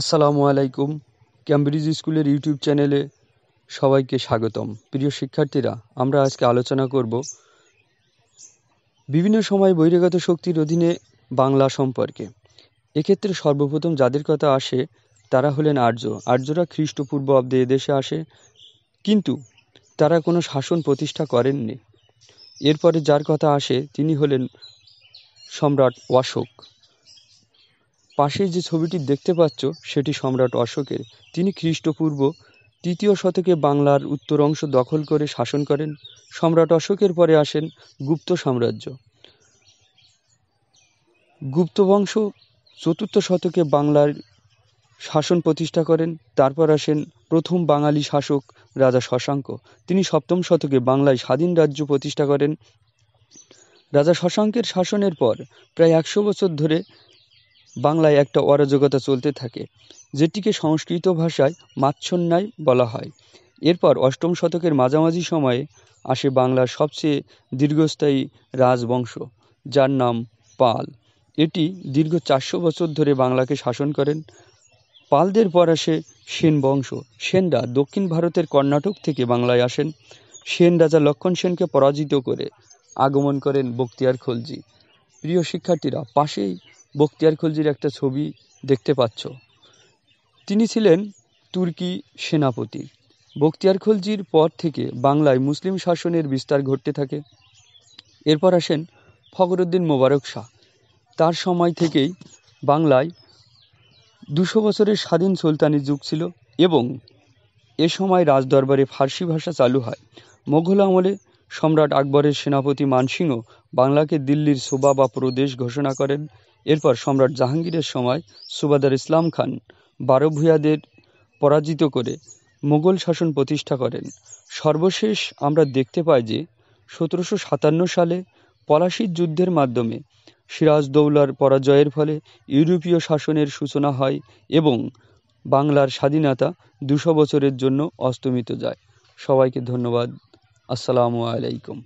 আসসালামু আলাইকুম ক্যামব্রিজ স্কুলের ইউটিউব চ্যানেলে সবাইকে স্বাগতম প্রিয় শিক্ষার্থীরা আমরা আজকে আলোচনা করব বিভিন্ন সময় বহিরাগত শক্তির অধীনে বাংলা সম্পর্কে এক্ষেত্রে সর্বপ্রথম যাদের কথা আসে তারা হলেন আর্য আর্যরা খ্রিস্টপূর্ব অব্দে এদেশে আসে কিন্তু তারা কোনো শাসন প্রতিষ্ঠা করেননি এরপরে যার কথা আসে তিনি হলেন সম্রাট অশোক পাশে যে ছবিটি দেখতে পাচ্ছ সেটি সম্রাট অশোকের তিনি খ্রিস্টপূর্ব তৃতীয় শতকে বাংলার উত্তর অংশ দখল করে শাসন করেন সম্রাট অশোকের পরে আসেন গুপ্ত সাম্রাজ্য গুপ্ত বংশ চতুর্থ শতকে বাংলার শাসন প্রতিষ্ঠা করেন তারপর আসেন প্রথম বাঙালি শাসক রাজা শশাঙ্ক তিনি সপ্তম শতকে বাংলায় স্বাধীন রাজ্য প্রতিষ্ঠা করেন রাজা শশাঙ্কের শাসনের পর প্রায় একশো বছর ধরে বাংলায় একটা অরাজকতা চলতে থাকে যেটিকে সংস্কৃত ভাষায় মাচ্ছন্যায় বলা হয় এরপর অষ্টম শতকের মাঝামাঝি সময়ে আসে বাংলার সবচেয়ে দীর্ঘস্থায়ী রাজবংশ যার নাম পাল এটি দীর্ঘ চারশো বছর ধরে বাংলাকে শাসন করেন পালদের পর আসে সেন বংশ সেনরা দক্ষিণ ভারতের কর্ণাটক থেকে বাংলায় আসেন সেন রাজা লক্ষণ সেনকে পরাজিত করে আগমন করেন বক্তিয়ার খলজি প্রিয় শিক্ষার্থীরা পাশেই বখতিয়ার খলজির একটা ছবি দেখতে পাচ্ছ তিনি ছিলেন তুর্কি সেনাপতি বখতিয়ার খলজির পর থেকে বাংলায় মুসলিম শাসনের বিস্তার ঘটতে থাকে এরপর আসেন ফখরুদ্দিন মোবারক শাহ তার সময় থেকেই বাংলায় দুশো বছরের স্বাধীন সুলতানি যুগ ছিল এবং এ সময় রাজদরবারে ফার্সি ভাষা চালু হয় মোঘল আমলে সম্রাট আকবরের সেনাপতি মানসিংহ বাংলাকে দিল্লির সুবা বা প্রদেশ ঘোষণা করেন এরপর সম্রাট জাহাঙ্গীরের সময় সুবাদার ইসলাম খান বারো ভূয়াদের পরাজিত করে মোগল শাসন প্রতিষ্ঠা করেন সর্বশেষ আমরা দেখতে পাই যে সতেরোশো সাতান্ন সালে পলাশির যুদ্ধের মাধ্যমে সিরাজদৌলার পরাজয়ের ফলে ইউরোপীয় শাসনের সূচনা হয় এবং বাংলার স্বাধীনতা দুশো বছরের জন্য অস্তমিত যায় সবাইকে ধন্যবাদ আসসালামু আলাইকুম